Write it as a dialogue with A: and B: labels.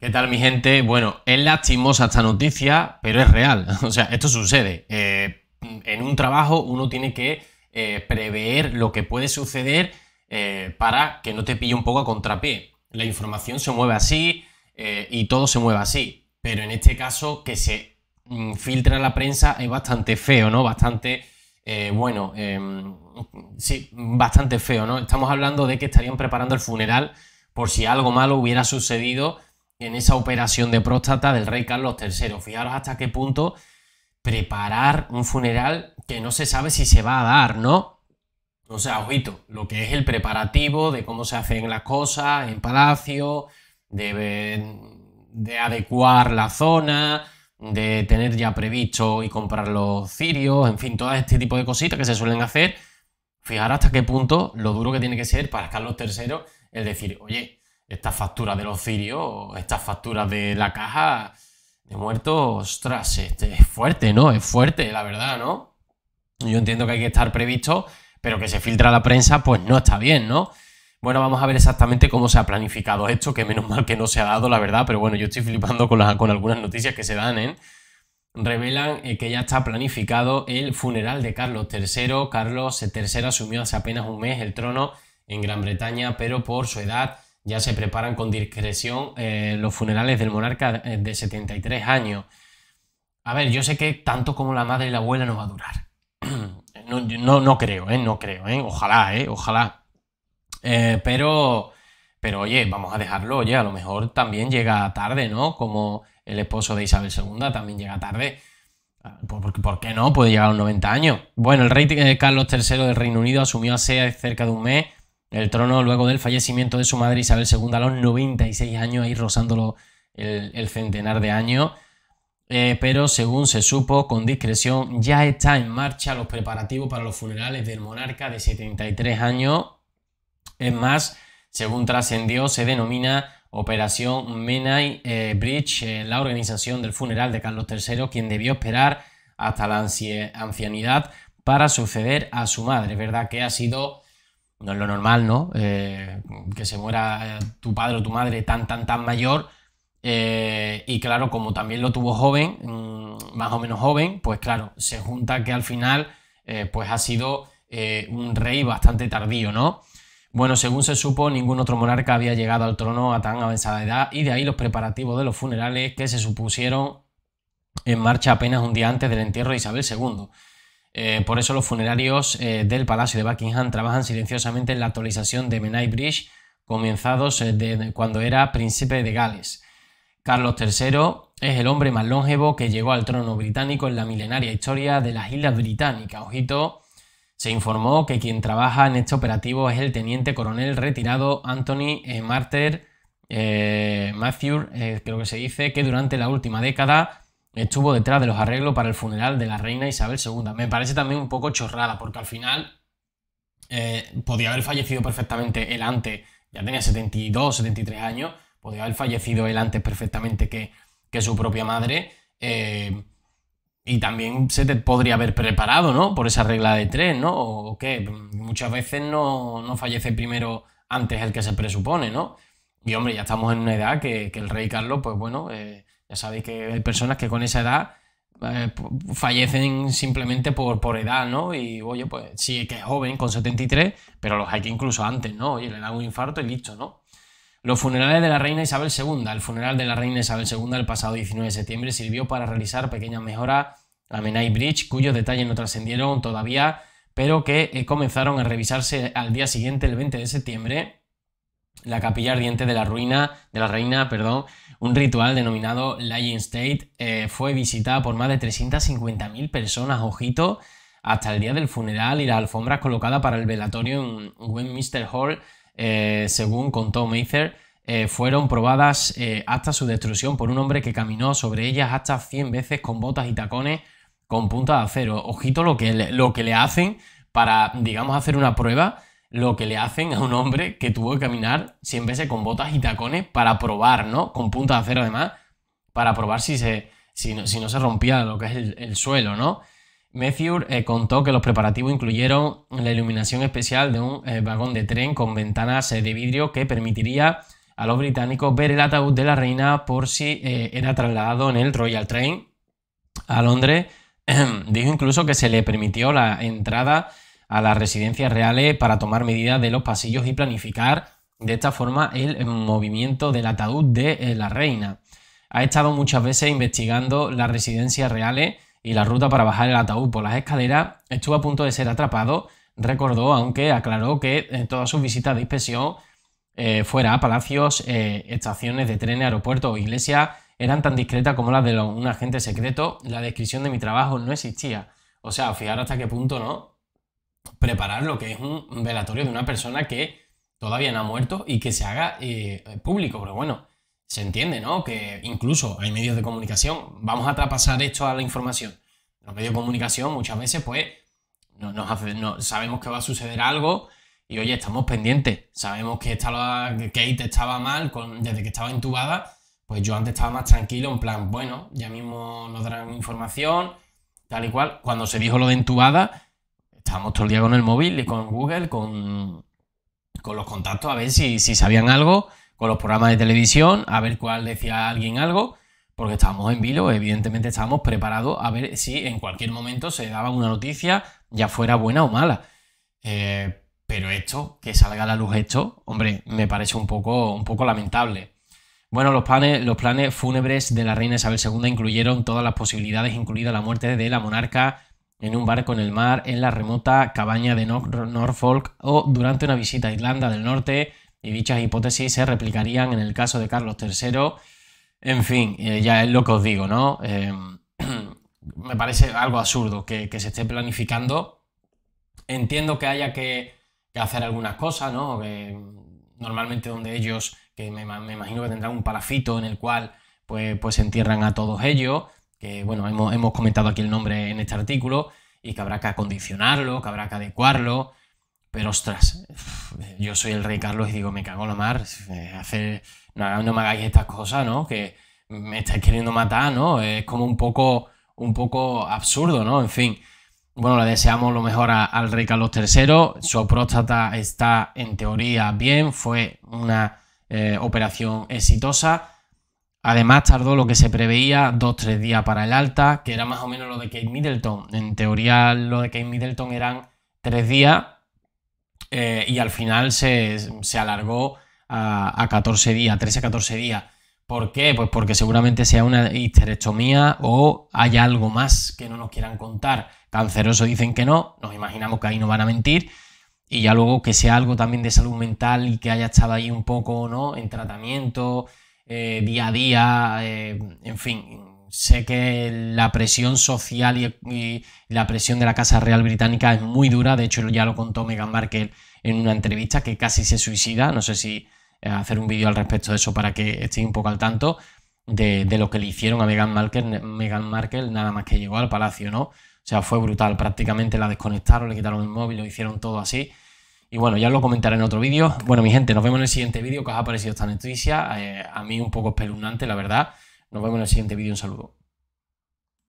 A: ¿Qué tal mi gente? Bueno, es lastimosa esta noticia, pero es real. O sea, esto sucede. Eh, en un trabajo uno tiene que eh, prever lo que puede suceder eh, para que no te pille un poco a contrapié. La información se mueve así y todo se mueve así. Pero en este caso, que se mm, filtra filtra la prensa es bastante feo, ¿no? Bastante, bueno, em, sí, bastante feo, ¿no? Estamos hablando de que estarían preparando el funeral por si algo malo hubiera sucedido en esa operación de próstata del rey Carlos III. Fijaros hasta qué punto preparar un funeral que no se sabe si se va a dar, ¿no? O sea, ojito, lo que es el preparativo de cómo se hacen las cosas en palacio, de, de adecuar la zona, de tener ya previsto y comprar los cirios, en fin, todo este tipo de cositas que se suelen hacer. Fijaros hasta qué punto lo duro que tiene que ser para Carlos III el decir, oye, estas facturas de los cirios, estas facturas de la caja de muertos, ostras, este es fuerte, ¿no? Es fuerte, la verdad, ¿no? Yo entiendo que hay que estar previsto, pero que se filtra la prensa, pues no está bien, ¿no? Bueno, vamos a ver exactamente cómo se ha planificado esto, que menos mal que no se ha dado, la verdad, pero bueno, yo estoy flipando con, con algunas noticias que se dan, ¿eh? Revelan eh, que ya está planificado el funeral de Carlos III. Carlos III asumió hace apenas un mes el trono en Gran Bretaña, pero por su edad ya se preparan con discreción eh, los funerales del monarca eh, de 73 años. A ver, yo sé que tanto como la madre y la abuela no va a durar. No, no, creo, ¿eh? No creo, ¿eh? Ojalá, ¿eh? Ojalá. Eh, pero, pero oye, vamos a dejarlo, oye, a lo mejor también llega tarde, ¿no? Como el esposo de Isabel II también llega tarde. Ah, ¿Por, por, qué no? Puede llegar a los 90 años. Bueno, el rey Carlos III del Reino Unido asumió hace cerca de un mes el trono luego del fallecimiento de su madre Isabel II a los 96 años, ahí rozándolo el, centenar de años. Eh, pero según se supo, con discreción, ya está en marcha los preparativos para los funerales del monarca de 73 años. Es más, según trascendió, se denomina Operación Menai eh, Bridge, eh, la organización del funeral de Carlos III, quien debió esperar hasta la ancianidad para suceder a su madre. ¿Verdad que ha sido no es lo normal, ¿no? Eh, que se muera eh, tu padre o tu madre tan, tan, tan mayor. Eh, y claro, como también lo tuvo joven, mm, más o menos joven, pues claro, se junta que al final pues ha sido un rey bastante tardío, ¿no? Bueno, según se supo, ningún otro monarca había llegado al trono a tan avanzada edad y de ahí los preparativos de los funerales que se supusieron en marcha apenas un día antes del entierro de Isabel II. Eh, por eso los funerarios eh, del Palacio de Buckingham trabajan silenciosamente en la actualización de Menai Bridge, comenzados eh, cuando era príncipe de Gales. Carlos III es el hombre más longevo que llegó al trono británico en la milenaria historia de las Islas Británicas. Ojito, se informó que quien trabaja en este operativo es el teniente coronel retirado Anthony Martyr Matthew, creo que se dice, que durante la última década estuvo detrás de los arreglos para el funeral de la reina Isabel II. Me parece también un poco chorrada, porque al final eh, podía haber fallecido perfectamente él antes, ya tenía 72, 73 años, podía haber fallecido él antes perfectamente que, su propia madre. Eh, y también se te podría haber preparado, ¿no? Por esa regla de tres, ¿no? O, que muchas veces no, no, fallece primero antes el que se presupone, ¿no? Y hombre, ya estamos en una edad que, el rey Carlos, pues bueno, eh, ya sabéis que hay personas que con esa edad eh, fallecen simplemente por, por edad, ¿no? Y oye, pues sí que es joven, con 73, pero los hay que incluso antes, ¿no? Oye, le da un infarto y listo, ¿no? Los funerales de la reina Isabel II. El funeral de la reina Isabel II el pasado 19 de septiembre sirvió para realizar pequeñas mejoras a Menai Bridge, cuyos detalles no trascendieron todavía, pero que eh, comenzaron a revisarse al día siguiente, el 20 de septiembre, la capilla ardiente de la ruina, de la reina, perdón, un ritual denominado Lying State, eh, fue visitada por más de 350.000 personas, ojito, hasta el día del funeral y las alfombras colocadas para el velatorio en Westminster Hall, eh, según contó Mather, eh, fueron probadas hasta su destrucción por un hombre que caminó sobre ellas hasta 100 veces con botas y tacones con punta de acero. Ojito lo que lo que le hacen para, digamos, hacer una prueba lo que le hacen a un hombre que tuvo que caminar siempre veces con botas y tacones para probar, ¿no? Con punta de acero además, para probar si, se, si, no, se rompía lo que es el, suelo, ¿no? Matthew eh, contó que los preparativos incluyeron la iluminación especial de un eh, vagón de tren con ventanas eh, de vidrio que permitiría a los británicos ver el ataúd de la reina por si era trasladado en el Royal Train a Londres. Dijo incluso que se le permitió la entrada a las residencias reales para tomar medidas de los pasillos y planificar de esta forma el movimiento del ataúd de eh, la reina. Ha estado muchas veces investigando las residencias reales y la ruta para bajar el ataúd por las escaleras. Estuvo a punto de ser atrapado, recordó, aunque aclaró que en eh, todas sus visitas de inspección eh, fuera a palacios, estaciones de tren, aeropuertos o iglesias eran tan discretas como las de un agente secreto. La descripción de mi trabajo no existía. O sea, fijar hasta qué punto, ¿no? preparar lo que es un velatorio de una persona que todavía no ha muerto y que se haga eh, público. Pero bueno, se entiende, ¿no? Que incluso hay medios de comunicación. Vamos a traspasar esto a la información. Los medios de comunicación muchas veces, pues, no, no, sabemos que va a suceder algo y, oye, estamos pendientes. Sabemos que, estaba, Kate estaba mal con, desde que estaba entubada... Pues yo antes estaba más tranquilo, en plan, bueno, ya mismo nos darán información, tal y cual. Cuando se dijo lo de entubada, estábamos todo el día con el móvil y con Google, con, los contactos, a ver si, si, sabían algo, con los programas de televisión, a ver cuál decía alguien algo, porque estábamos en vilo, evidentemente estábamos preparados a ver si en cualquier momento se daba una noticia, ya fuera buena o mala. Eh, pero esto, que salga a la luz esto, hombre, me parece un poco, un poco lamentable. Bueno, los planes, los planes fúnebres de la reina Isabel II incluyeron todas las posibilidades, incluida la muerte de la monarca en un barco en el mar, en la remota cabaña de Norfolk o durante una visita a Irlanda del Norte, y dichas hipótesis se replicarían en el caso de Carlos III. En fin, eh, ya es lo que os digo, ¿no? Em, me parece algo absurdo que, se esté planificando. Entiendo que haya que, hacer algunas cosas, ¿no? normalmente donde ellos, que me, imagino que tendrán un palafito en el cual pues, pues entierran a todos ellos que bueno, hemos, comentado aquí el nombre en este artículo y que habrá que acondicionarlo, que habrá que adecuarlo. Pero ostras, yo soy el rey Carlos y digo, me cago en la mar, eh, hacer, no, me hagáis estas cosas, Que me estáis queriendo matar, ¿no? Es como un poco, un poco absurdo, ¿no? En fin, bueno, le deseamos lo mejor al rey Carlos III. Su próstata está en teoría bien, fue una eh, operación exitosa Además, tardó lo que se preveía, 2-3 días para el alta, que era más o menos lo de Kate Middleton. En teoría, lo de Kate Middleton eran tres días eh, y al final se, alargó a, 14 días, 13-14 días. ¿Por qué? Pues porque seguramente sea una histerectomía o haya algo más que no nos quieran contar. Canceroso dicen que no, nos imaginamos que ahí no van a mentir. Y ya luego que sea algo también de salud mental y que haya estado ahí un poco, ¿no? En tratamiento, eh, día a día, eh, en fin. Sé que la presión social y, la presión de la Casa Real Británica es muy dura. De hecho, ya lo contó Meghan Markle en una entrevista que casi se suicida. No sé si eh, hacer un vídeo al respecto de eso para que estéis un poco al tanto de, de lo que le hicieron a Meghan Markle, Meghan Markle nada más que llegó al palacio, ¿no? O sea, fue brutal. Prácticamente la desconectaron, le quitaron el móvil, lo hicieron todo así. Y bueno, ya lo comentaré en otro vídeo. Bueno, mi gente, nos vemos en el siguiente vídeo. ¿Qué os ha parecido esta noticia? Eh, a mí un poco espeluznante, la verdad. Nos vemos en el siguiente vídeo. Un saludo.